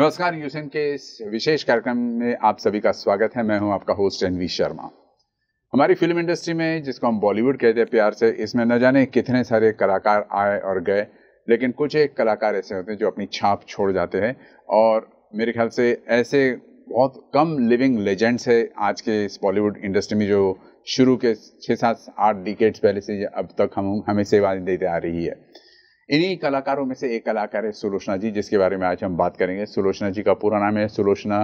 नमस्कार न्यूजन के इस विशेष कार्यक्रम में आप सभी का स्वागत है मैं हूं आपका होस्ट एन वी शर्मा हमारी फिल्म इंडस्ट्री में जिसको हम बॉलीवुड कहते हैं प्यार से इसमें न जाने कितने सारे कलाकार आए और गए लेकिन कुछ एक कलाकार ऐसे होते हैं जो अपनी छाप छोड़ जाते हैं और मेरे ख्याल से ऐसे बहुत कम लिविंग लेजेंड्स है आज के इस बॉलीवुड इंडस्ट्री में जो शुरू के छः सात आठ डिकेट्स पहले से अब तक हम हमें सेवाएं देते आ रही है इन्हीं कलाकारों में से एक कलाकार है सुलोचना जी जिसके बारे में आज हम बात करेंगे सुलोचना जी का पूरा नाम है सुलोचना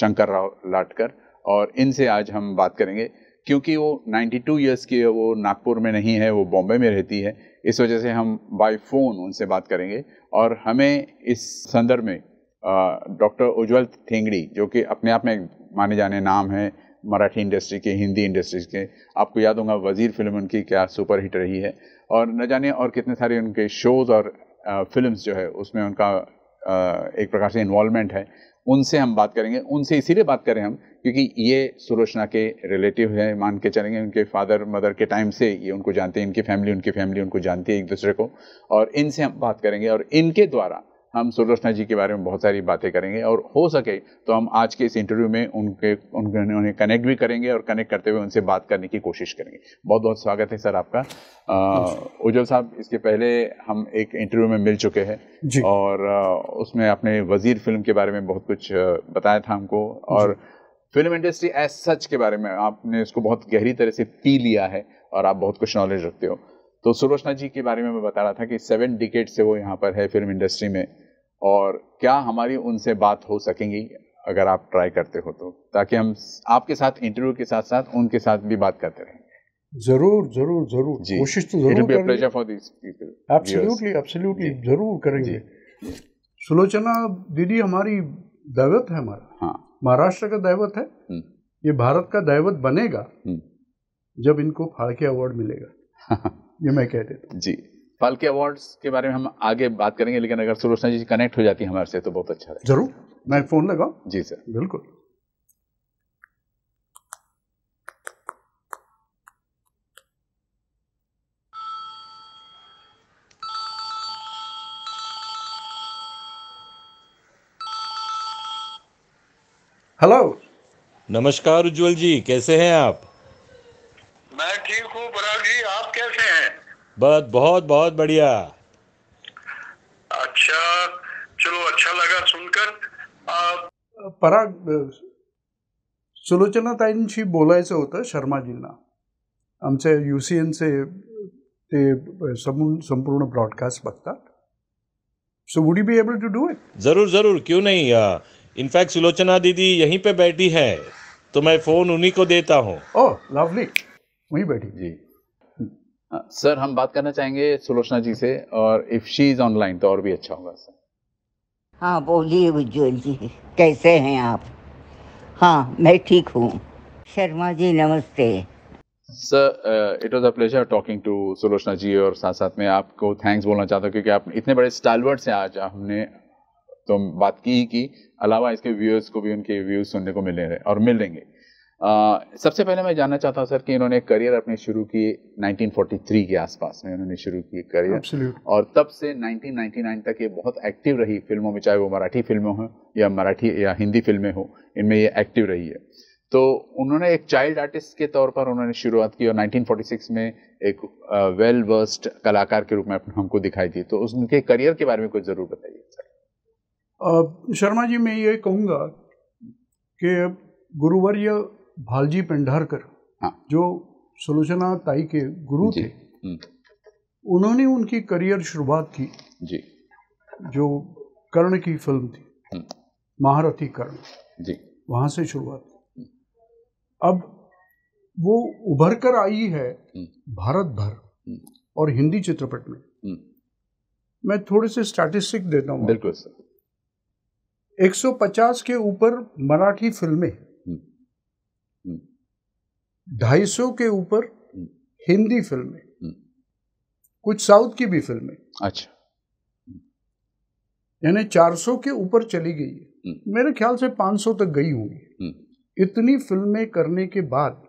शंकर राव लाटकर और इनसे आज हम बात करेंगे क्योंकि वो 92 इयर्स की है वो नागपुर में नहीं है वो बॉम्बे में रहती है इस वजह से हम बाय फ़ोन उनसे बात करेंगे और हमें इस संदर्भ में डॉक्टर उज्ज्वल थेंगड़ी जो कि अपने आप में माने जाने नाम है मराठी इंडस्ट्री के हिंदी इंडस्ट्रीज के आपको याद होगा वज़ीर फिल्म उनकी क्या सुपर हिट रही है और न जाने और कितने सारे उनके शोज़ और फिल्म्स जो है उसमें उनका एक प्रकार से इन्वॉलमेंट है उनसे हम बात करेंगे उनसे इसीलिए बात करें हम क्योंकि ये सुलोचना के रिलेटिव हैं मान के चलेंगे उनके फादर मदर के टाइम से ये उनको जानते हैं इनकी फैमिली उनकी फैमिली उनको जानती है एक दूसरे को और इनसे हम बात करेंगे और इनके द्वारा हम सुदर्शना जी के बारे में बहुत सारी बातें करेंगे और हो सके तो हम आज के इस इंटरव्यू में उनके उन्हें कनेक्ट भी करेंगे और कनेक्ट करते हुए उनसे बात करने की कोशिश करेंगे बहुत बहुत स्वागत है सर आपका उज्जवल साहब इसके पहले हम एक इंटरव्यू में मिल चुके हैं और उसमें आपने वजीर फिल्म के बारे में बहुत कुछ बताया था हमको और फिल्म इंडस्ट्री एज सच के बारे में आपने इसको बहुत गहरी तरह से पी लिया है और आप बहुत कुछ नॉलेज रखते हो तो सुरोचना जी के बारे में मैं बता रहा था कि सेवन डिकेट से वो यहाँ पर है फिल्म इंडस्ट्री में और क्या हमारी उनसे बात हो सकेंगी अगर आप ट्राई करते हो तो ताकि हम आपके साथ इंटरव्यू के साथ साथ उनके साथ भी बात करते रहें जरूर जरूर जरूर कोशिश तो जरूर एब्सोल्युटली एब्सोल्युटली जरूर करेंगे सुलोचना दीदी हमारी दैवत है हमारा हाँ महाराष्ट्र का दैवत है हम्म। ये भारत का दैवत बनेगा हम्म। जब इनको फाड़के अवार्ड मिलेगा ये मैं कह देता हूँ जी फाल्के अवार्ड्स के बारे में हम आगे बात करेंगे लेकिन अगर सुलोचना जी कनेक्ट हो जाती है हमारे से तो बहुत अच्छा है जरूर मैं फ़ोन लगाऊ जी सर बिल्कुल हेलो नमस्कार उज्जवल जी कैसे हैं आप मैं ठीक बस बहुत बहुत बढ़िया अच्छा चलो अच्छा लगा सुनकर पराग सुलोचनाताईंशी बोलायचं होतं शर्माजींना आमच्या यू सी एनचे ते संपूर्ण ब्रॉडकास्ट बघतात so would you be able to do it जरूर जरूर क्यों नहीं इनफैक्ट सुलोचना दीदी यहीं पे बैठी है तो मैं फोन उन्हीं को देता हूँ ओह oh, लवली वहीं बैठी जी सर हम बात करना चाहेंगे सुलोचना जी से और इफ शी इज ऑनलाइन तो और भी अच्छा होगा सर हाँ बोलिए उज्जवल जी कैसे हैं आप हाँ मैं ठीक हूँ शर्मा जी नमस्ते sir it was a pleasure talking to Sulochana ji और साथ साथ में आपको थैंक्स बोलना चाहता हूँ क्योंकि आप इतने बड़े स्टाइलवर्ड से आज हमने तो बात की ही की अलावा इसके व्यूअर्स को भी उनके व्यूज सुनने को मिले रहे और मिलेंगे सबसे पहले मैं जानना चाहता हूँ सर कि इन्होंने करियर अपने शुरू की 1943 के आसपास में इन्होंने शुरू की करियर Absolute. और तब से 1999 तक ये बहुत एक्टिव रही फिल्मों में चाहे वो मराठी फिल्में हों या मराठी या हिंदी फिल्में हों इनमें ये एक्टिव रही है तो उन्होंने एक चाइल्ड आर्टिस्ट के तौर पर उन्होंने शुरुआत की और 1946 में एक वेल वर्स्ट कलाकार के रूप में हमको दिखाई दी तो उनके करियर के बारे में कुछ ज़रूर बताइए सर शर्मा जी मैं ये कहूँगा कि गुरुवर्य भालजी पिंडारकर हाँ। जो सुलोचना ताई के गुरु थे हम्म। उन्होंने उनकी करियर शुरुआत की जी जो कर्ण की फिल्म थी हम्म। महारथी कर्ण जी वहां से शुरुआत हम्म। अब वो उभर कर आई है भारत भर और हिंदी चित्रपट में मैं थोड़े से स्टैटिस्टिक देता हूँ बिल्कुल सर 150 के ऊपर मराठी फिल्में हम्म। ढाई सौ के ऊपर हम्म। हिंदी फिल्में हम्म। कुछ साउथ की भी फिल्में अच्छा यानी चार सौ के ऊपर चली गई है मेरे ख्याल से पांच सौ तक गई होंगी इतनी फिल्में करने के बाद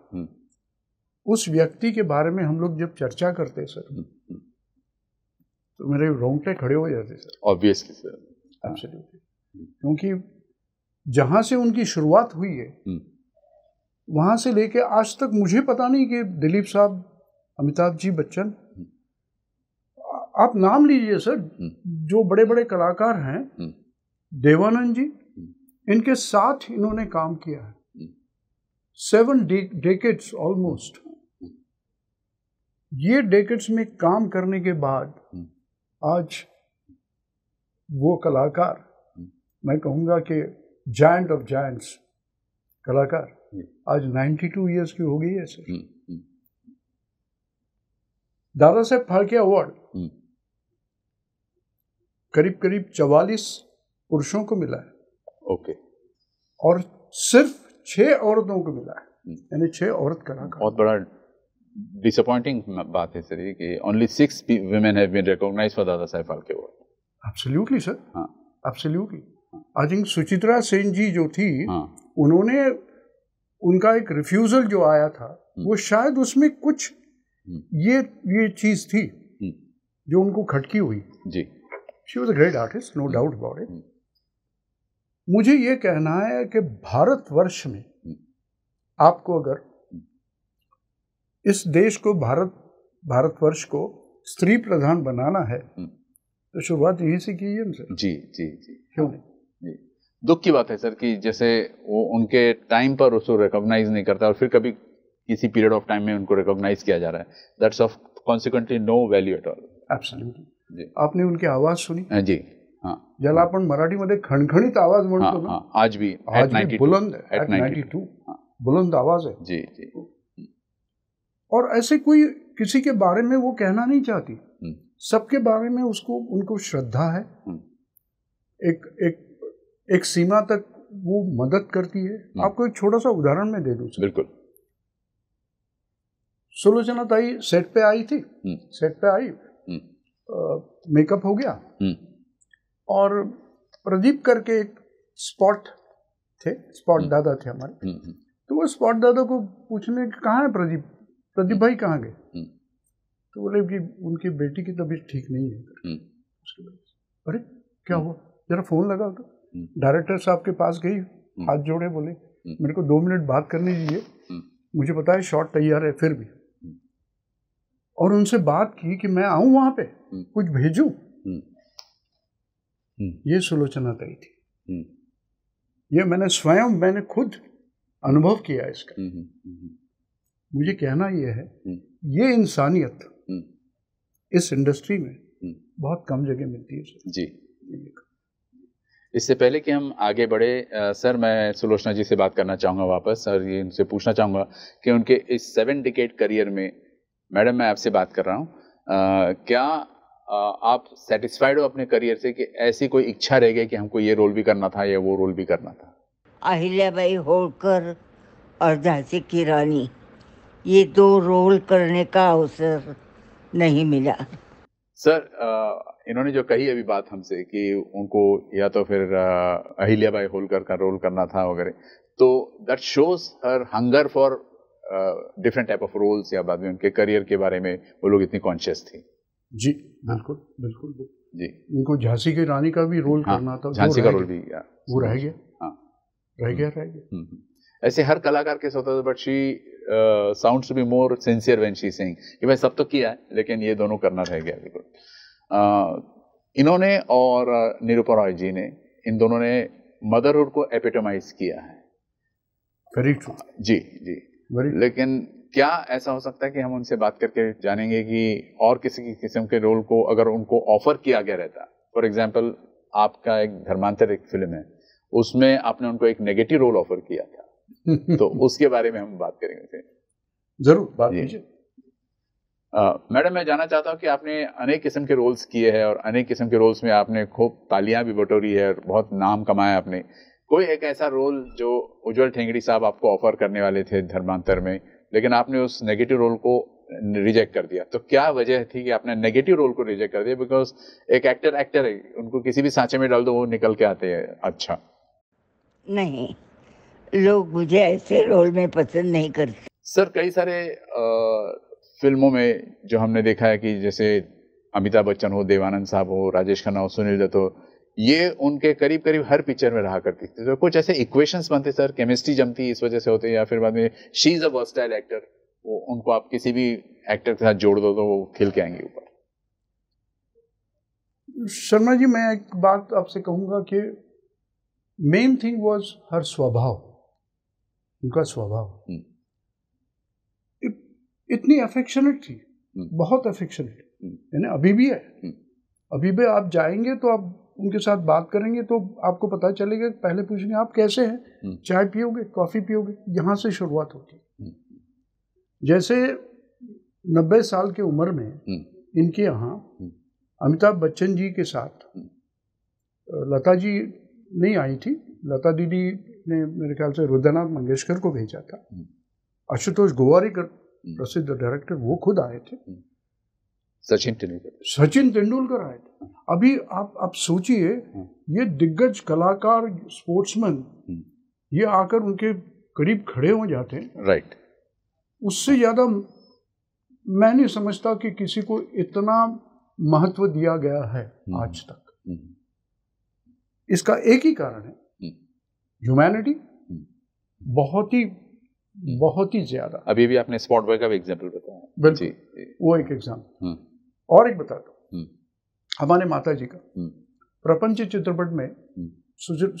उस व्यक्ति के बारे में हम लोग जब चर्चा करते सर तो मेरे रोंगटे खड़े हो जाते सर ऑब्वियसली सर क्योंकि जहां से उनकी शुरुआत हुई है वहाँ से लेके आज तक मुझे पता नहीं कि दिलीप साहब अमिताभ जी बच्चन हम्म। आप नाम लीजिए सर हम्म। जो बड़े बड़े कलाकार हैं हम्म। देवानंद जी इनके साथ इन्होंने काम किया है सेवन डेकेट्स ऑलमोस्ट ये डेकेट्स में काम करने के बाद आज वो कलाकार मैं कहूंगा कि जायंट ऑफ जायंट्स कलाकार Hmm. आज 92 टू ईयर्स की हो गई है सर दादा साहब फाड़के अवार्ड hmm. करीब करीब 44 पुरुषों को मिला है ओके और सिर्फ छह औरतों को मिला है hmm. यानी छह औरत कला बहुत बड़ा डिसअपॉइंटिंग बात है सर कि only six women have been recognize for Dada Saheb Phalke award absolutely sir हाँ absolutely I think Suchitra Sen ji जो थी हाँ. उन्होंने उनका एक रिफ्यूज़ल जो आया था हम्म। वो शायद उसमें कुछ हम्म। ये ये चीज़ थी हम्म। जो उनको खटकी हुई जी she was a great artist no doubt about it मुझे ये कहना है कि भारतवर्ष में आपको अगर इस देश को भारत भारतवर्ष को स्त्री प्रधान बनाना है तो शुरुआत यहीं से की है जी जी जी क्यों हाँ, जी दुख की बात है सर कि जैसे वो उनके टाइम पर उसको रिकॉग्नाइज नहीं करता और फिर कभी किसी पीरियड ऑफ टाइम में उनको रिकॉग्नाइज किया जा रहा है that's of consequently no value at all absolutely आपने उनकी आवाज सुनी हाँ, जी हां ज्याला मराठी मराठीमध्ये खणखणीत आवाज हाँ, म्हणतो ना हाँ। आज भी आज भी बुलंद एट 92 बुलंद आवाज है जी जी और ऐसे कोई किसी के बारे में वो कहना नहीं चाहती हम्म। सबके बारे में उसको उनको श्रद्धा है हम्म। एक एक एक सीमा तक वो मदद करती है हाँ। आपको एक छोटा सा उदाहरण मैं दे दूँ बिल्कुल सुलोचना ताई सेट पे आई थी हम्म। सेट पे आई हम्म। मेकअप हो गया हम्म। और प्रदीप करके एक स्पॉट थे स्पॉट दादा थे हमारे तो वो स्पॉट दादा को पूछने कहाँ है प्रदीप प्रदीप भाई कहाँ गए तो बोले कि उनकी बेटी की तबीयत ठीक नहीं है अरे क्या हुआ जरा फोन लगा दो तो। हम्म। डायरेक्टर साहब के पास गई हम्म। हाथ जोड़े बोले हम्म। मेरे को दो मिनट बात कर लीजिए मुझे पता है शॉट तैयार है फिर भी और उनसे बात की कि मैं आऊं वहां पे कुछ भेजू ये सुलोचना तय थी ये मैंने स्वयं मैंने खुद अनुभव किया इसका मुझे कहना यह है ये इंसानियत इस इंडस्ट्री में बहुत कम जगह मिलती है जी इससे पहले कि हम आगे बढ़े सर मैं सुलोचना जी से बात करना चाहूँगा वापस और ये उनसे पूछना चाहूँगा कि उनके इस सेवन डिकेट करियर में मैडम मैं आपसे बात कर रहा हूँ क्या आ, आप सेटिस्फाइड हो अपने करियर से कि ऐसी कोई इच्छा रह गई कि हमको ये रोल भी करना था या वो रोल भी करना था अहिल्याबाई होलकर और झांसी की रानी ये दो रोल करने का अवसर नहीं मिला सर आ, इन्होंने जो कही अभी बात हमसे कि उनको या तो फिर अहिल्या बाई होलकर का रोल करना था वगैरह तो that shows her hunger for different type of roles या बाद में उनके करियर के बारे में वो लोग इतनी कॉन्शियस थी जी बिल्कुल बिल्कुल जी उनको झांसी की रानी का भी रोल हाँ, करना था झांसी का रोल भी गया वो रह गया हाँ रह गया हम्म, रह गया हम्म, हम्म। ऐसे हर कलाकार के साथ but she sounds be more sincere when she sing ये मैं सब तो किया है लेकिन ये दोनों करना रह गया बिल्कुल इन्होंने और निरूपा रॉय जी ने इन दोनों ने मदरहुड को एपिटोमाइज किया है वेरी ट्रू जी जी वेरी लेकिन क्या ऐसा हो सकता है कि हम उनसे बात करके जानेंगे कि और किसी की किस्म के रोल को अगर उनको ऑफर किया गया रहता फॉर एग्जाम्पल आपका एक धर्मांतर एक फिल्म है उसमें आपने उनको एक नेगेटिव रोल ऑफर किया था तो उसके बारे में हम बात करेंगे जरूर बात कीजिए मैडम मैं जानना चाहता हूँ कि आपने अनेक किस्म के रोल्स किए हैं और अनेक किस्म के रोल्स में आपने खूब तालियां भी बटोरी है और बहुत नाम कमाया आपने कोई एक ऐसा रोल जो उज्जवल ठेंगड़ी साहब आपको ऑफर करने वाले थे धर्मांतर में लेकिन आपने उस नेगेटिव रोल को रिजेक्ट कर दिया तो क्या वजह थी कि आपने नेगेटिव रोल को रिजेक्ट कर दिया बिकॉज एक एक्टर एक्टर है उनको किसी भी सांचे में डाल दो वो निकल के आते हैं अच्छा नहीं लोग मुझे ऐसे रोल में पसंद नहीं करते सर कई सारे आ, फिल्मों में जो हमने देखा है कि जैसे अमिताभ बच्चन हो देवानंद साहब हो राजेश खन्ना हो सुनील दत्त हो ये उनके करीब करीब हर पिक्चर में रहा करती थी तो कुछ ऐसे इक्वेशंस बनते सर केमिस्ट्री जमती इस वजह से होते या फिर बाद में she is a versatile actor वो उनको आप किसी भी एक्टर के साथ जोड़ दो तो वो खिल के आएंगे ऊपर शर्मा जी मैं एक बात आपसे कहूँगा कि मेन थिंग वॉज हर स्वभाव उनका स्वभाव हम्म। इतनी अफेक्शनेट थी हम्म। बहुत अफेक्शनेट हम्म। यानी अभी भी है हम्म। अभी भी आप जाएंगे तो आप उनके साथ बात करेंगे तो आपको पता चलेगा पहले पूछेंगे आप कैसे हैं चाय पियोगे कॉफ़ी पियोगे यहाँ से शुरुआत होती जैसे नब्बे साल की उम्र में इनके यहाँ अमिताभ बच्चन जी के साथ लता जी नहीं आई थी लता दीदी ने मेरे ख्याल से रुद्रनाथ मंगेशकर को भेजा था आशुतोष गोवारी हम्म। प्रसिद्ध डायरेक्टर वो खुद आए थे हम्म। सचिन तेंदुलकर सचिन तेंदुलकर आए थे अभी आप आप सोचिए हम्म। ये दिग्गज कलाकार स्पोर्ट्समैन ये आकर उनके करीब खड़े हो जाते हैं राइट उससे ज़्यादा मैं नहीं समझता कि किसी को इतना महत्व दिया गया है आज तक इसका एक ही कारण है ह्यूमैनिटी बहुत ही बहुत ही ज्यादा अभी भी आपने स्पॉट बॉय का भी एग्जाम्पल बताया जी वो एक एग्जाम्पल हम्म। और एक बता दो हम्म। हमारे माता जी का हम्म। प्रपंच चित्रपट में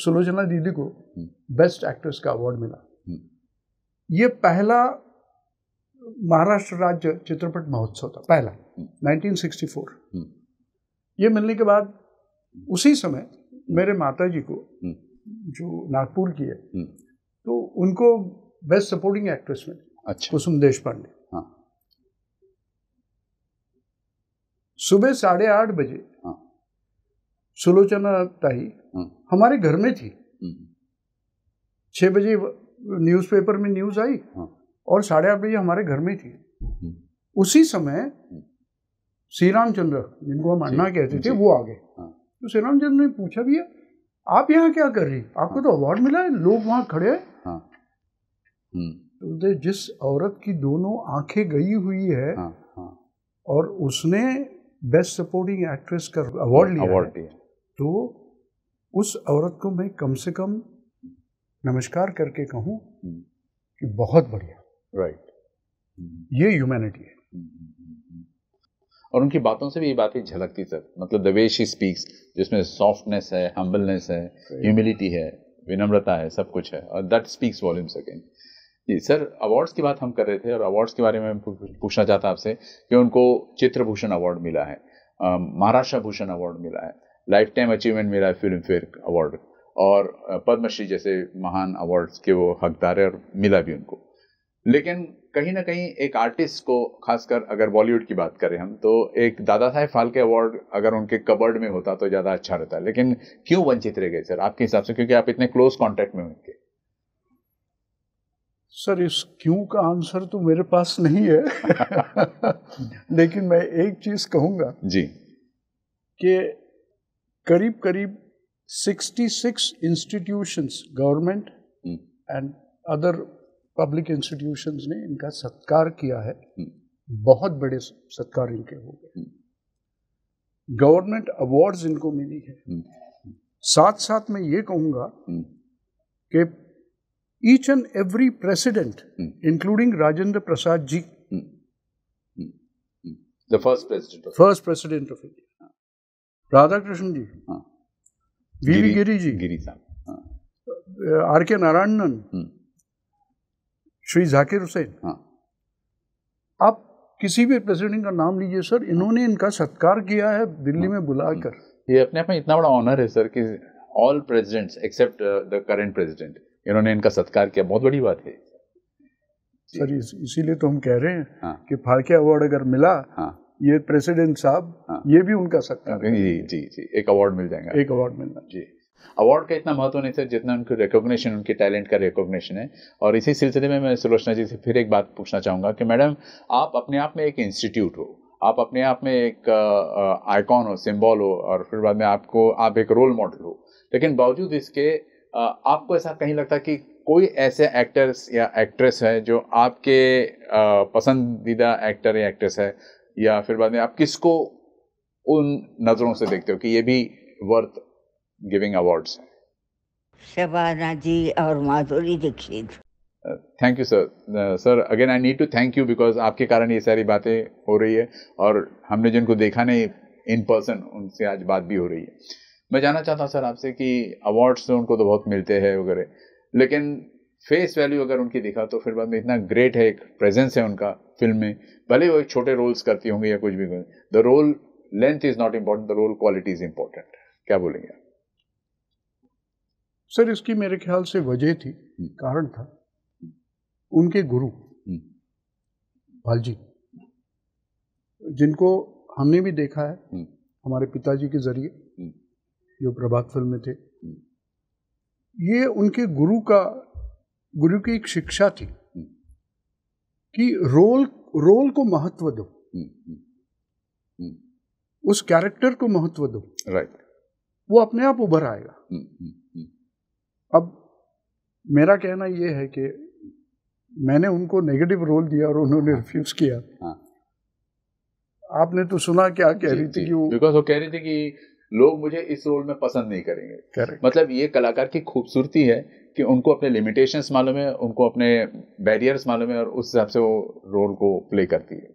सुलोचना दीदी को बेस्ट एक्ट्रेस का अवार्ड मिला ये पहला महाराष्ट्र राज्य चित्रपट महोत्सव था पहला 1964 ये मिलने के बाद उसी समय मेरे माता जी को जो नागपुर की है तो उनको बेस्ट सपोर्टिंग एक्ट्रेस में अच्छा कुसुम देश पांडे हाँ। सुबह साढ़े आठ बजे हाँ। सुलोचना ताई हाँ। हमारे घर में थी हम्म। छह बजे न्यूज़पेपर में न्यूज़ आई और साढ़े आठ बजे हमारे घर में थी हम्म। उसी समय हम्म। श्री रामचंद्र जिनको हम अन्ना कहते थे वो आ गए तो श्री रामचंद्र ने पूछा भैया आप यहाँ क्या कर रही आपको तो अवार्ड मिला है लोग वहां खड़े हैं हम्म। तो जिस औरत की दोनों आंखें गई हुई है हाँ, हाँ. और उसने बेस्ट सपोर्टिंग एक्ट्रेस का अवार्ड लिया अवार्ड दिया तो उस औरत को मैं कम से कम नमस्कार करके कहूं हम्म। कि बहुत बढ़िया राइट हम्म। ये ह्यूमैनिटी है और उनकी बातों से भी ये बातें झलकती सर मतलब द वे शी स्पीक्स जिसमें सॉफ्टनेस है हम्बलनेस है ह्यूमिलिटी है विनम्रता है सब कुछ है और दैट स्पीक्स वॉल्यूम्स अगेन जी सर अवार्ड्स की बात हम कर रहे थे और अवार्ड्स के बारे में मैं पूछना चाहता आपसे कि उनको चित्रभूषण अवार्ड मिला है महाराष्ट्र भूषण अवार्ड मिला है लाइफ टाइम अचीवमेंट मिला है फिल्म फेयर अवार्ड और पद्मश्री जैसे महान अवार्ड्स के वो हकदार है और मिला भी उनको लेकिन कहीं ना कहीं एक आर्टिस्ट को खासकर अगर बॉलीवुड की बात करें हम तो एक दादा साहेब फाल्के अवार्ड अगर उनके कबर्ड में होता तो ज़्यादा अच्छा रहता लेकिन क्यों वंचित रह गए सर आपके हिसाब से क्योंकि आप इतने क्लोज कॉन्टैक्ट में उनके सर इस क्यों का आंसर तो मेरे पास नहीं है लेकिन मैं एक चीज कहूंगा जी कि करीब करीब 66 institutions government hmm. And other public institutions ने इनका सत्कार किया है हम्म। बहुत बड़े सत्कार इनके हो गए हम्म। गवर्नमेंट अवार्ड्स इनको मिली है साथ साथ मैं ये कहूंगा कि each and every president, mm. including Rajendra Prasad ji. Mm. Mm. The first president of First president of India. Radhakrishnan ji. Ah. Vivi Giri ji. Giri sahab. Ah. Uh, R.K. Narayanan. Hmm. Shri Zakir Hussain हाँ. आप किसी भी president का नाम लीजिए sir इन्होंने इनका सत्कार किया है दिल्ली हाँ. में बुलाकर ये अपने आप में इतना बड़ा ऑनर है सर कि all presidents except the current president इन्होंने इनका सत्कार किया बहुत बड़ी बात है सर इसीलिए तो हम कह रहे हैं हाँ। कि फाड़के अवार्ड अगर मिला हाँ। ये प्रेसिडेंट साहब हाँ। ये भी उनका सत्कार जी जी जी एक अवार्ड मिल जाएगा एक अवार्ड मिलना जी अवार्ड का इतना महत्व नहीं सर जितना उनके रिकॉग्निशन उनके टैलेंट का रिकॉग्निशन है और इसी सिलसिले में मैं सुलोचना जी से फिर एक बात पूछना चाहूँगा कि मैडम आप अपने आप में एक इंस्टीट्यूट हो आप अपने आप में एक आइकॉन हो सिंबल हो और फिर बाद में आपको आप एक रोल मॉडल हो लेकिन बावजूद इसके आपको ऐसा कहीं लगता कि कोई ऐसे एक्टर्स या एक्ट्रेस है जो आपके पसंदीदा एक्टर या एक्ट्रेस है या फिर बाद में आप किसको उन नज़रों से देखते हो कि ये भी वर्थ गिविंग अवार्ड्स है शबाना जी और Madhuri Dixit thank you sir sir again I need to thank you because आपके कारण ये सारी बातें हो रही है और हमने जिनको देखा नहीं इन पर्सन उनसे आज बात भी हो रही है मैं जानना चाहता हूँ सर आपसे कि अवार्ड्स तो उनको तो बहुत मिलते हैं वगैरह लेकिन फेस वैल्यू अगर उनकी दिखा तो फिर बाद में इतना ग्रेट है एक प्रेजेंस है उनका फिल्म में भले वो एक छोटे रोल्स करती होंगी या कुछ भी the role length is not important the role quality is important क्या बोलेंगे आप सर इसकी मेरे ख्याल से वजह थी हम्म। कारण था उनके गुरु हम्म। भालजी जिनको हमने भी देखा है हम्म। हमारे पिताजी के जरिए जो प्रभात फिल्म में थे ये उनके गुरु का गुरु की एक शिक्षा थी कि रोल रोल को महत्व दो उस कैरेक्टर को महत्व दो राइट right. वो अपने आप उभर आएगा अब मेरा कहना ये है कि मैंने उनको नेगेटिव रोल दिया और उन्होंने रिफ्यूज हाँ। किया हाँ. आपने तो सुना क्या कह रही थी कि वो बिकॉज वो कह रही थी कि लोग मुझे इस रोल में पसंद नहीं करेंगे Correct. मतलब ये कलाकार की खूबसूरती है कि उनको अपने लिमिटेशन मालूम है उनको अपने बैरियर्स मालूम है और उस हिसाब से वो रोल को प्ले करती है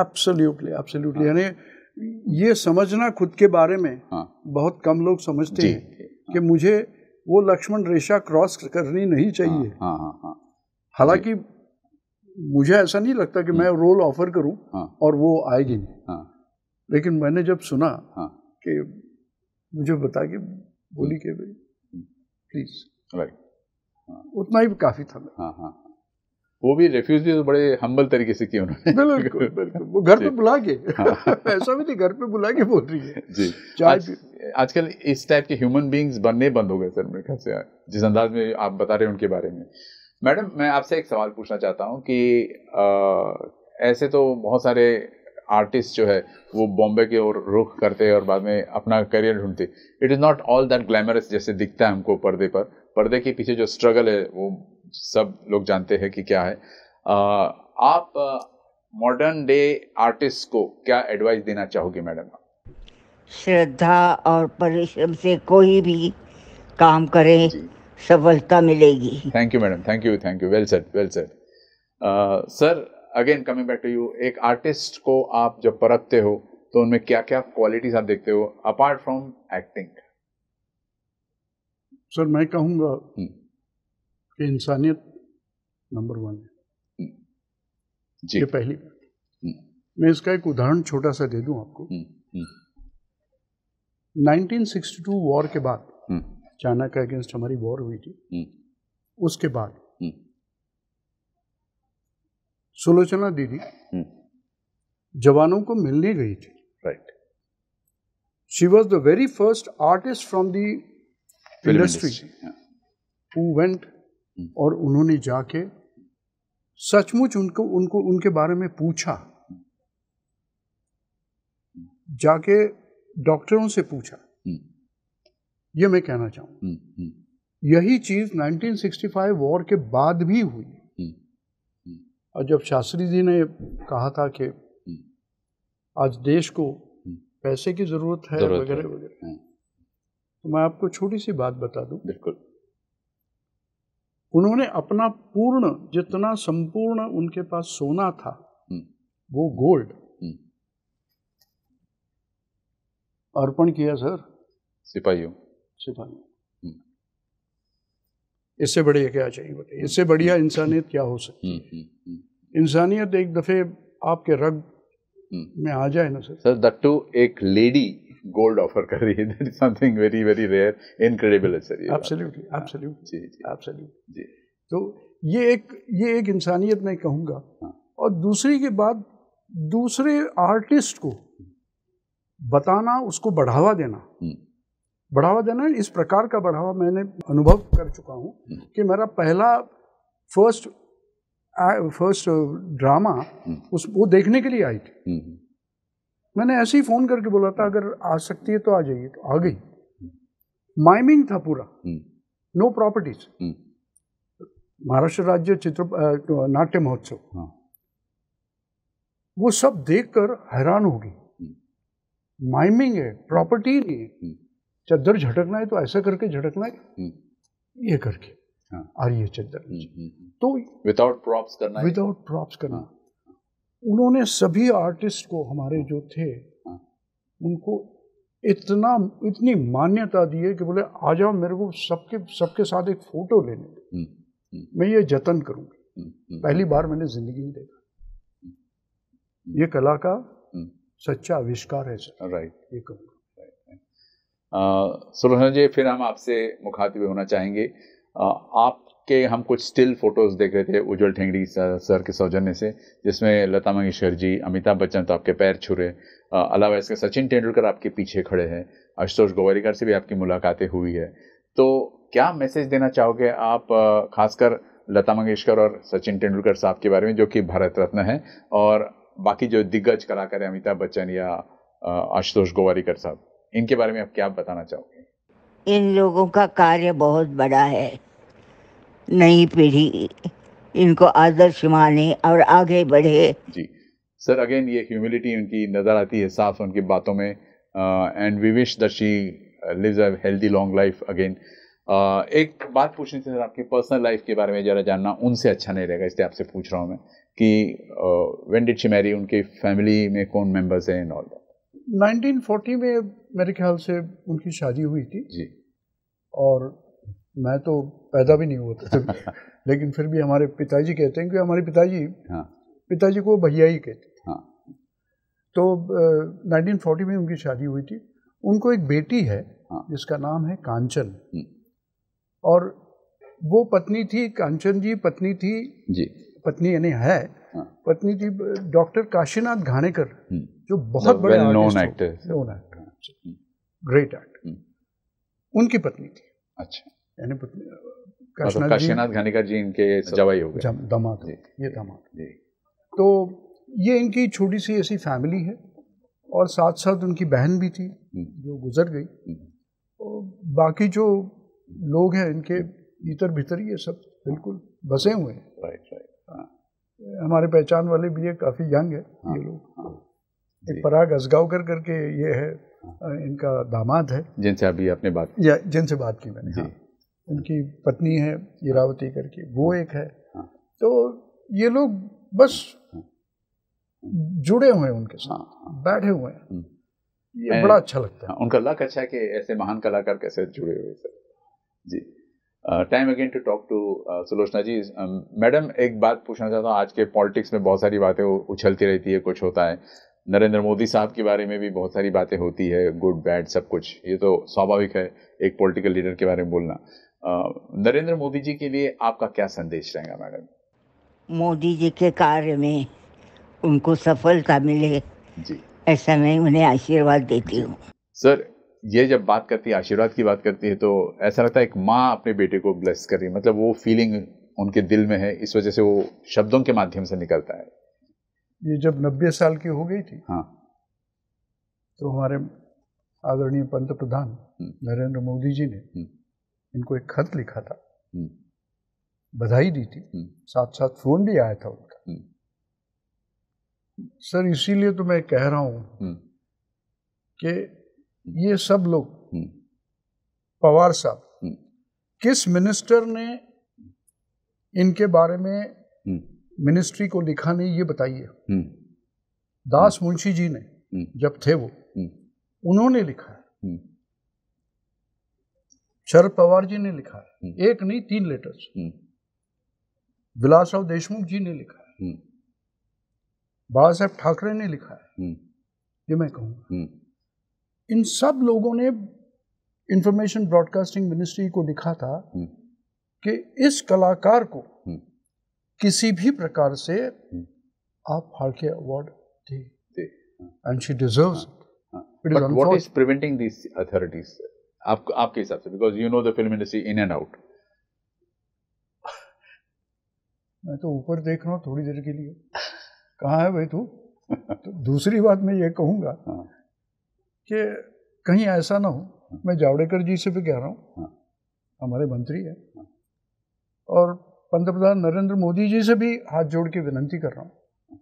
एब्सोल्युटली एब्सोल्युटली हाँ। यानी ये समझना खुद के बारे में हाँ. बहुत कम लोग समझते हैं हाँ. कि मुझे वो लक्ष्मण रेशा क्रॉस करनी नहीं चाहिए हाँ, हाँ, हाँ, हाँ। हालांकि मुझे ऐसा नहीं लगता कि हाँ। मैं रोल ऑफर करूं और वो आएगी नहीं लेकिन मैंने जब सुना कि मुझे बता के बोली के भाई प्लीज राइट हाँ, उतना ही काफी था हाँ, हाँ हाँ वो भी रेफ्यूज भी तो बड़े हम्बल तरीके से किए उन्होंने बिल्कुल बिल्कुल वो घर पे बुला के हाँ। ऐसा भी नहीं घर पे बुला के बोल रही है जी आज, आजकल इस टाइप के ह्यूमन बीइंग्स बनने बंद हो गए सर मेरे ख्याल से जिस अंदाज में आप बता रहे हैं उनके बारे में मैडम मैं आपसे एक सवाल पूछना चाहता हूँ कि आ, ऐसे तो बहुत सारे आर्टिस्ट जो है वो बॉम्बे की ओर रुख करते हैं और बाद में अपना करियर ढूंढते it is not all that glamorous जैसे दिखता है हमको पर्दे पर पर्दे के पीछे जो स्ट्रगल है वो सब लोग जानते हैं कि क्या है आ, आप मॉडर्न डे आर्टिस्ट को क्या एडवाइस देना चाहोगे मैडम श्रद्धा और परिश्रम से कोई भी काम करे सफलता मिलेगी thank you madam thank you thank you well set well set sir again coming back to you एक आर्टिस्ट को आप जब परखते हो तो उनमें क्या क्या क्वालिटीज आप देखते हो अपार्ट फ्रॉम एक्टिंग सर मैं कहूंगा हम्म। कि इंसानियत नंबर वन है हम्म। जी ये पहली हम्म। मैं इसका एक उदाहरण छोटा सा दे दूं आपको 1962 वॉर के बाद चाइना का अगेंस्ट हमारी वॉर हुई थी उसके बाद सुलोचना दीदी हम्म। जवानों को मिलने गई थी right she was the very first artist from the industry वो वेंट और उन्होंने जाके सचमुच उनको उनको उनके बारे में पूछा जाके डॉक्टरों से पूछा hmm. ये मैं कहना चाहूं hmm, hmm. यही चीज 1965 वॉर के बाद भी हुई और जब शास्त्री जी ने कहा था कि हम्म। आज देश को हम्म। पैसे की ज़रूरत है वगैरह वगैरह हम्म। तो मैं आपको छोटी सी बात बता दूं बिल्कुल उन्होंने अपना पूर्ण जितना संपूर्ण उनके पास सोना था वो गोल्ड अर्पण किया सर सिपाहियों सिपाहियों इससे बढ़िया क्या चाहिए बताइए इससे बढ़िया हम्म। इंसानियत क्या हो सकती है हम्म, हम्म, इंसानियत एक दफ़े आपके रग में आ जाए ना सर सर दट्टू एक लेडी गोल्ड ऑफर कर रही है something very very rare incredible है सर एब्सोल्युटली एब्सोल्युटली हाँ। जी जी एब्सोल्युटली जी तो ये एक ये एक इंसानियत मैं कहूंगा हाँ। और दूसरी के बाद दूसरे आर्टिस्ट को बताना उसको बढ़ावा देना बढ़ावा देना इस प्रकार का बढ़ावा मैंने अनुभव कर चुका हूँ कि मेरा पहला फर्स्ट फर्स्ट ड्रामा उस वो देखने के लिए आई थी हम्म। मैंने ऐसे ही फ़ोन करके बोला था अगर आ सकती है तो आ जाइए तो आ गई माइमिंग था पूरा no hmm. Properties hmm. Maharashtra राज्य चित्र नाट्य महोत्सव हाँ। वो सब देखकर हैरान होगी माइमिंग है प्रॉपर्टी नहीं है चद्दर झटकना है तो ऐसा करके झटकना है हम्म। ये करके हाँ। और ये चद्दर हम्म, हम्म, तो विदाउट प्रॉप्स करना विदाउट प्रॉप्स करना हाँ। उन्होंने सभी आर्टिस्ट को हमारे हाँ। जो थे उनको इतना इतनी मान्यता दी है कि बोले आ जाओ मेरे को सबके सबके साथ एक फोटो लेने मैं ये जतन करूंगी पहली बार मैंने जिंदगी में देखा ये कला का सच्चा आविष्कार है सर राइट ये करूंगा सुलहन जी फिर हम आपसे मुखातिब होना चाहेंगे आ, आपके हम कुछ स्टिल फोटोज देख रहे थे उज्जवल ठेंगड़ी सर के सौजन्य से जिसमें लता मंगेशकर जी अमिताभ बच्चन तो आपके पैर छुरे अलावा इसके सचिन तेंदुलकर आपके पीछे खड़े हैं आशुतोष गोवारीकर से भी आपकी मुलाकातें हुई है तो क्या मैसेज देना चाहोगे आप खासकर लता मंगेशकर और सचिन तेंदुलकर साहब के बारे में जो कि भारत रत्न है और बाकी जो दिग्गज कलाकार हैं अमिताभ बच्चन या आशुतोष गोवारीकर साहब इनके बारे में आप क्या बताना चाहोगे इन लोगों का कार्य बहुत बड़ा है नई पीढ़ी इनको आदर्श माने और आगे बढ़े जी सर अगेन ये ह्यूमिलिटी उनकी नज़र आती है साफ उनकी बातों में and we wish that lives a healthy long life again एक बात पूछनी थी सर आपकी पर्सनल लाइफ के बारे में ज़रा जानना उनसे अच्छा नहीं रहेगा इसलिए आपसे पूछ रहा हूँ मैं कि वेंडिट शिमेरी शी उनकी फैमिली में कौन मेंबर्स हैं इन ऑल 1940 में मेरे ख्याल से उनकी शादी हुई थी जी और मैं तो पैदा भी नहीं हुआ था लेकिन फिर भी हमारे पिताजी कहते हैं कि हमारे पिताजी हाँ। पिताजी को भैया ही कहते थे हाँ। तो नाइनटीन uh, 1940 में उनकी शादी हुई थी उनको एक बेटी है हाँ। जिसका नाम है कांचन हम्म। और वो पत्नी थी कांचन जी पत्नी थी जी पत्नी यानी है हाँ। पत्नी थी डॉक्टर काशीनाथ घाणेकर हम्म। जो बहुत बड़े नोन एक्टर जी ग्रेट एक्ट उनकी पत्नी थी अच्छा यानी पत्नी मतलब काशीनाथ घानीकर जी इनके जवाई हो गए दामाद ये दामाद तो ये इनकी छोटी सी ऐसी फैमिली है और साथ साथ उनकी बहन भी थी हम्म। जो गुजर गई और हम्म। तो बाकी जो लोग हैं इनके हम्म। भीतर भीतर ये सब बिल्कुल बसे हुए हैं राइट हाँ। राइट हमारे पहचान वाले भी ये काफ़ी यंग है ये हाँ। लोग हाँ। एक पराग असगावकर करके ये है इनका दामाद है जिनसे अभी आपने बात या जिनसे बात की मैंने हाँ। उनकी पत्नी है इरावती करके वो हाँ। एक है हाँ। तो ये लोग बस हाँ। जुड़े हुए हैं उनके साथ बैठे हुए हैं हम्म। ये बड़ा अच्छा लगता है उनका लक अच्छा है कि ऐसे महान कलाकार कैसे जुड़े हुए सर जी time again to talk to Sulochana ji madam एक बात पूछना चाहता हूँ आज के पॉलिटिक्स में बहुत सारी बातें उछलती रहती है कुछ होता है नरेंद्र मोदी साहब के बारे में भी बहुत सारी बातें होती है गुड बैड सब कुछ ये तो स्वाभाविक है एक पॉलिटिकल लीडर के बारे में बोलना नरेंद्र मोदी जी के लिए आपका क्या संदेश रहेगा मैडम मोदी जी के कार्य में उनको सफलता मिले जी ऐसा मैं उन्हें आशीर्वाद देती हूँ सर ये जब बात करती है आशीर्वाद की बात करती है तो ऐसा लगता है एक माँ अपने बेटे को ब्लेस कर रही है मतलब वो फीलिंग उनके दिल में है इस वजह से वो शब्दों के माध्यम से निकलता है ये जब नब्बे साल की हो गई थी हाँ तो हमारे आदरणीय पंत प्रधान हम्म। नरेंद्र मोदी जी ने हम्म। इनको एक खत लिखा था हम्म। बधाई दी थी साथ साथ फोन भी आया था उनका सर इसीलिए तो मैं कह रहा हूं कि ये सब लोग पवार साहब किस मिनिस्टर ने इनके बारे में मिनिस्ट्री को लिखा नहीं ये बताइए हम्म। दास मुंशी जी ने हम्म। जब थे वो हम्म। उन्होंने लिखा है शरद पवार जी ने लिखा है एक नहीं तीन लेटर्स विलासराव देशमुख जी ने लिखा है बाला साहेब ठाकरे ने लिखा है ये मैं कहूँगा इन सब लोगों ने इंफॉर्मेशन ब्रॉडकास्टिंग मिनिस्ट्री को लिखा था कि इस कलाकार को किसी भी प्रकार से हम्म। आप फाड़के अवार्ड दे and she deserves but what is preventing this authorities आप आपके हिसाब से because you know the film industry in and out मैं तो ऊपर देख रहा हूँ थोड़ी देर के लिए कहाँ है भाई तू तो दूसरी बात मैं ये कहूँगा हाँ। कि कहीं ऐसा ना हो हाँ। मैं जावड़ेकर जी से भी कह रहा हूँ हाँ। हमारे मंत्री है और पंतप्रधान नरेंद्र मोदी जी से भी हाथ जोड़ के विनंती कर रहा हूँ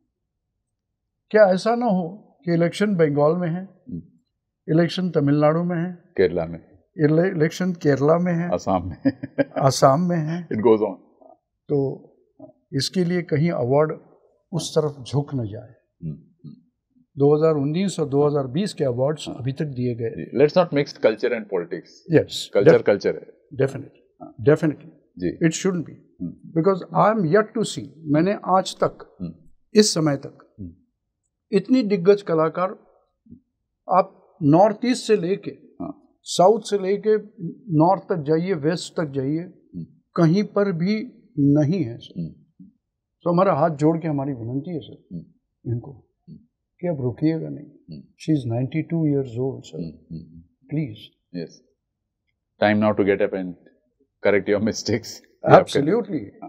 क्या ऐसा ना हो कि इलेक्शन बंगाल में है इलेक्शन तमिलनाडु में है केरला में इलेक्शन केरला में है आसाम में आसाम में है इट गोज ऑन तो इसके लिए कहीं अवार्ड उस तरफ झुक न जाए 2019 hmm. और 2020 के अवार्ड्स hmm. अभी तक दिए गए let's not mix culture and politics yes culture culture है डेफिनेटली डेफिनेटली hmm. जी it should be because I am yet to see मैंने आज तक हम्म। इस समय तक हम्म। इतनी दिग्गज कलाकार आप नॉर्थ ईस्ट से लेके हाँ। साउथ से लेके नॉर्थ तक जाइए वेस्ट तक जाइए हम्म। कहीं पर भी नहीं है सर तो हमारा हाथ जोड़ के हमारी विनंती है सर इनको कि आप रुकिएगा नहीं she is ninety two years old sir please yes time now to get up and correct your mistakes. Absolutely. Uh.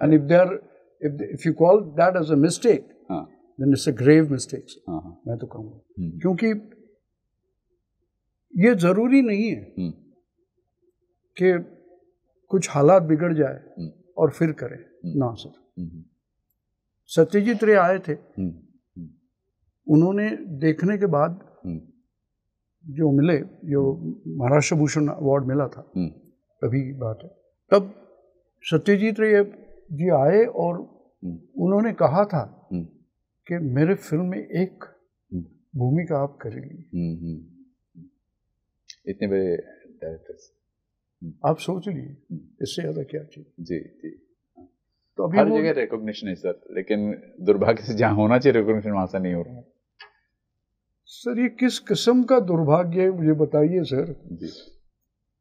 And if they are, if, if you call that as a mistake, uh. then it's a grave mistake. Uh -huh. मैं तो कहूँगा क्योंकि ये जरूरी नहीं है hmm. कि कुछ हालात बिगड़ जाए hmm. और फिर करें hmm. ना सर सत्यजीत रे आए थे उन्होंने देखने के बाद जो मिले जो महाराष्ट्र भूषण अवार्ड मिला था अभी की बात है तब सत्यजीत रे जी आए और हम्म। उन्होंने कहा था हम्म। कि मेरे फिल्म में एक हम्म। भूमिका आप करेंगे इतने बड़े डायरेक्टर्स आप सोच लीजिए इससे ज़्यादा क्या चीज़ जी जी तो अभी हर जगह रिकॉग्निशन है सर लेकिन दुर्भाग्य से जहाँ होना चाहिए रिकॉग्निशन वहां से नहीं हो रहा है सर ये किस किस्म का दुर्भाग्य है मुझे बताइए सर जी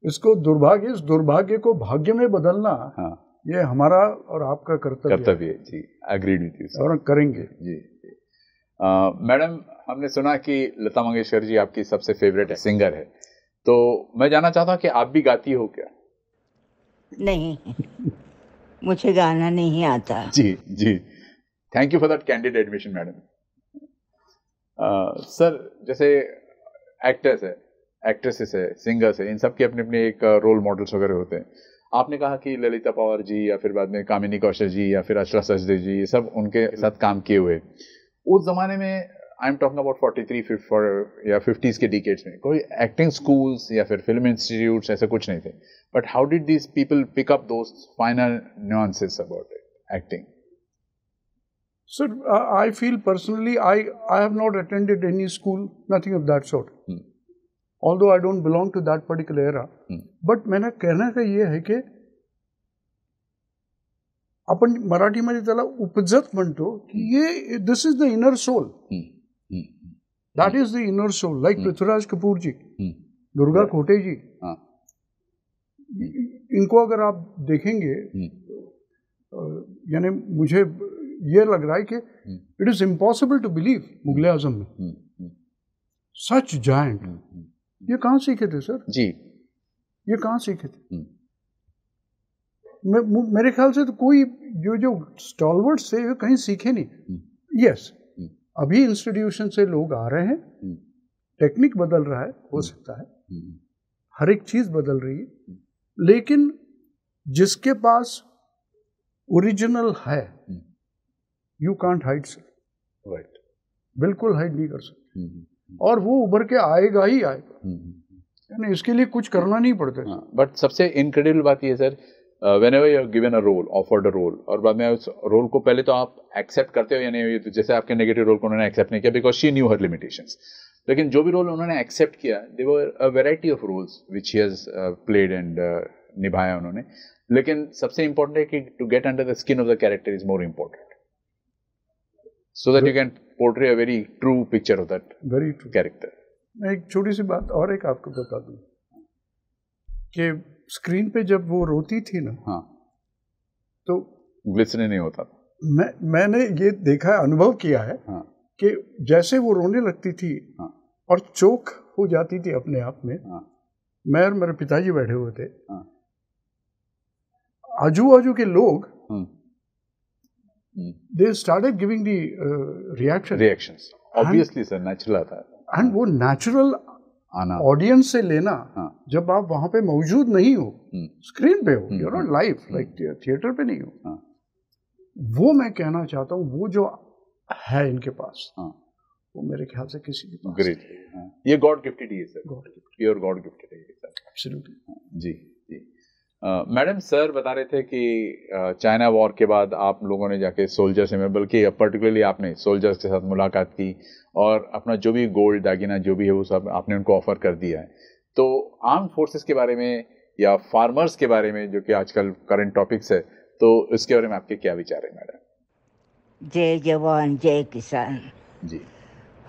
इसको दुर्भाग्य इस दुर्भाग्य को भाग्य में बदलना हाँ ये हमारा और आपका कर्तव्य कर्तव्य जी एग्रीड यू और करेंगे जी मैडम हमने सुना कि लता मंगेशकर जी आपकी सबसे फेवरेट सिंगर है तो मैं जानना चाहता हूँ कि आप भी गाती हो क्या नहीं मुझे गाना नहीं आता जी जी thank you for that candidate admission madam sir जैसे एक्टर्स है एक्ट्रेसेस है सिंगर्स है इन सब के अपने अपने एक रोल मॉडल्स वगैरह होते हैं आपने कहा कि ललिता पवार जी या फिर बाद में कामिनी कौशल जी या फिर अशरा सचदे जी ये सब उनके साथ काम किए हुए उस जमाने में I am talking about forty three या फिफ्टीज़ के डिकेट्स में कोई एक्टिंग स्कूल्स या फिर फिल्म इंस्टीट्यूट ऐसा कुछ नहीं थे but how did this people pick up those final nuances about acting Sir, uh, I feel personally I, I have not attended any school, nothing of that sort. Hmm. Although I don't belong to that particular era but मेरा कहना का तो ये है अपन मराठी मराठीमध्ये त्याला उपजत म्हणतो की hmm. ये this is the inner soul that is the inner soul like Prithviraj कपूरजी Durga खोटेजी इनको अगर आप देखेंगे hmm. यानी मुझे ये लग रहा है कि it is impossible to believe Mughal-e Azam में सच hmm. जायंट ये कहाँ सीखे थे सर जी ये कहाँ सीखे थे हम्म। मेरे ख्याल से तो कोई जो जो स्टॉलवर्ड से कहीं सीखे नहीं यस हम्म। yes, हम्म। अभी इंस्टीट्यूशन से लोग आ रहे हैं टेक्निक बदल रहा है हो सकता है हर एक चीज़ बदल रही है लेकिन जिसके पास ओरिजिनल है you can't hide sir right बिल्कुल हाइड नहीं कर सकते और वो उभर के आएगा ही आएगा हम्म, हम्म, हम्म। यानी इसके लिए कुछ करना नहीं पड़ता हाँ, बट सबसे इनक्रेडिबल बात ये sir whenever you given a role offered a role और बाद में उस रोल को पहले तो आप एक्सेप्ट करते हो यानी तो जैसे आपके नेगेटिव रोल को उन्होंने एक्सेप्ट नहीं किया because she knew her limitations लेकिन जो भी रोल उन्होंने एक्सेप्ट किया they were a variety of roles which he has played and निभाया उन्होंने लेकिन सबसे इंपॉर्टेंट है कि to get under the skin of the character is more important so that you can portray a very true picture of that very true character मैं एक छोटी सी बात और एक आपको बता दूं कि स्क्रीन पे जब वो रोती थी ना हाँ तो ग्लिसने नहीं होता मैं मैंने ये देखा अनुभव किया है हाँ। कि जैसे वो रोने लगती थी हाँ। और चोक हो जाती थी अपने आप में हाँ। मैं और मेरे पिताजी बैठे हुए थे हाँ। आजू बाजू के लोग हम्म। they started giving the uh, reaction reactions obviously and, sir natural tha and wo natural आना ऑडियंस से लेना हाँ. जब आप वहां पे मौजूद नहीं हो स्क्रीन हम्म। पे हो you not live like theatre पे नहीं हो हाँ. वो मैं कहना चाहता हूँ वो जो है इनके पास हाँ. वो मेरे ख्याल से किसी के पास ग्रेट हाँ. ये गॉड गिफ्टेड ही है sir god gifted pure god gifted है सर एब्सोल्युटली हाँ। जी जी मैडम सर बता रहे थे कि चाइना वॉर के बाद आप लोगों ने जाके सोल्जर्स में बल्कि पर्टिकुलरली आपने सोल्जर्स के साथ मुलाकात की और अपना जो भी गोल्ड दागिना जो भी है वो सब आपने उनको ऑफर कर दिया है तो आर्म फोर्सेस के बारे में या फार्मर्स के बारे में जो कि आजकल करंट टॉपिक्स है तो इसके बारे में आपके क्या विचार है मैडम जय जवान जय किसान जी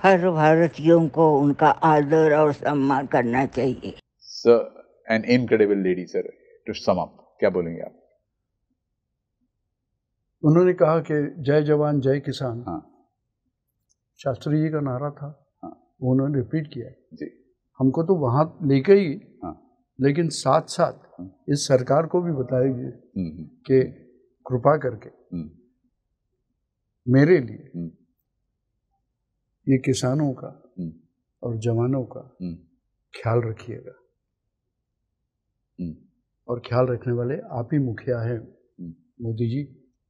हर भारतीयों को उनका आदर और सम्मान करना चाहिए sir an incredible lady sir to sum up क्या बोलेंगे आप उन्होंने कहा कि जय जवान जय किसान हाँ शास्त्री जी का नारा था हाँ उन्होंने रिपीट किया जी हमको तो वहाँ लेके ही हाँ लेकिन साथ साथ हाँ। इस सरकार को भी बताएगी हम्म, हम्म। कि कृपा करके हम्म। मेरे लिए ये किसानों का और जवानों का ख्याल रखिएगा और ख्याल रखने वाले आप ही मुखिया हैं मोदी जी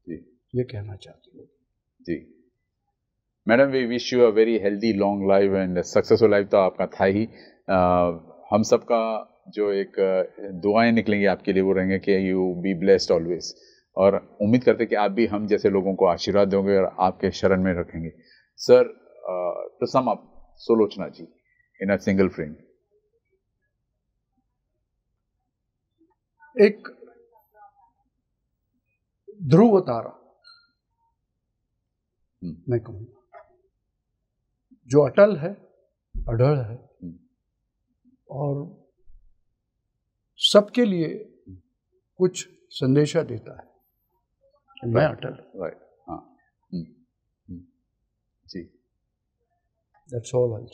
जी ये कहना चाहती हूँ जी madam we wish you a very healthy long life and successful life तो आपका था ही आ, हम सबका जो एक दुआएं निकलेंगी आपके लिए वो रहेंगे कि यू बी ब्लेस्ड ऑलवेज और उम्मीद करते कि आप भी हम जैसे लोगों को आशीर्वाद दोगे और आपके शरण में रखेंगे sir to sum up Sulochana ji in a single friend एक ध्रुव तारा हम्म। मैं कहूंगा जो अटल है अढ़ल है हम्म। और सबके लिए कुछ संदेशा देता है मैं अटल राइट हाँ हम्म, जी that's all I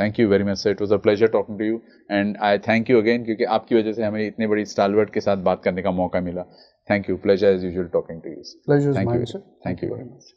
thank you very much sir it was a pleasure talking to you and I thank you again क्योंकि आपकी वजह से हमें इतने बड़ी स्टालवर्ट के साथ बात करने का मौका मिला thank you pleasure as usual talking to you thank you thank you very much